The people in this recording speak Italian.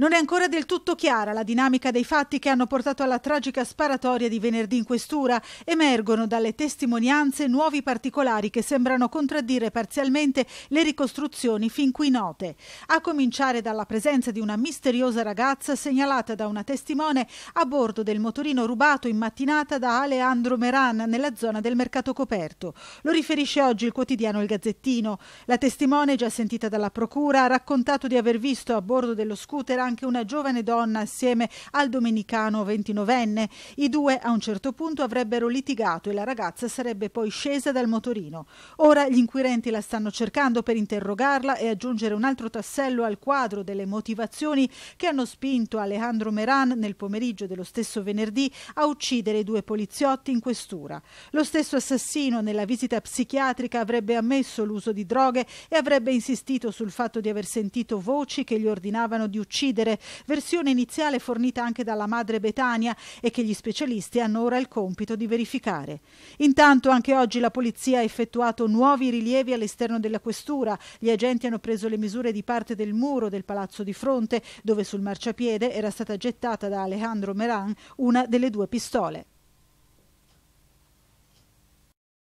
Non è ancora del tutto chiara la dinamica dei fatti che hanno portato alla tragica sparatoria di venerdì in questura. Emergono dalle testimonianze nuovi particolari che sembrano contraddire parzialmente le ricostruzioni fin qui note. A cominciare dalla presenza di una misteriosa ragazza segnalata da una testimone a bordo del motorino rubato in mattinata da Alejandro Meran nella zona del mercato coperto. Lo riferisce oggi il quotidiano Il Gazzettino. La testimone, già sentita dalla procura, ha raccontato di aver visto a bordo dello scooter anche una giovane donna assieme al domenicano 29enne. I due a un certo punto avrebbero litigato e la ragazza sarebbe poi scesa dal motorino. Ora gli inquirenti la stanno cercando per interrogarla e aggiungere un altro tassello al quadro delle motivazioni che hanno spinto Alejandro Meran nel pomeriggio dello stesso venerdì a uccidere i due poliziotti in questura. Lo stesso assassino nella visita psichiatrica avrebbe ammesso l'uso di droghe e avrebbe insistito sul fatto di aver sentito voci che gli ordinavano di uccidere chiedere, versione iniziale fornita anche dalla madre Betania e che gli specialisti hanno ora il compito di verificare. Intanto anche oggi la polizia ha effettuato nuovi rilievi all'esterno della questura, gli agenti hanno preso le misure di parte del muro del palazzo di fronte, dove sul marciapiede era stata gettata da Alejandro Meran una delle due pistole.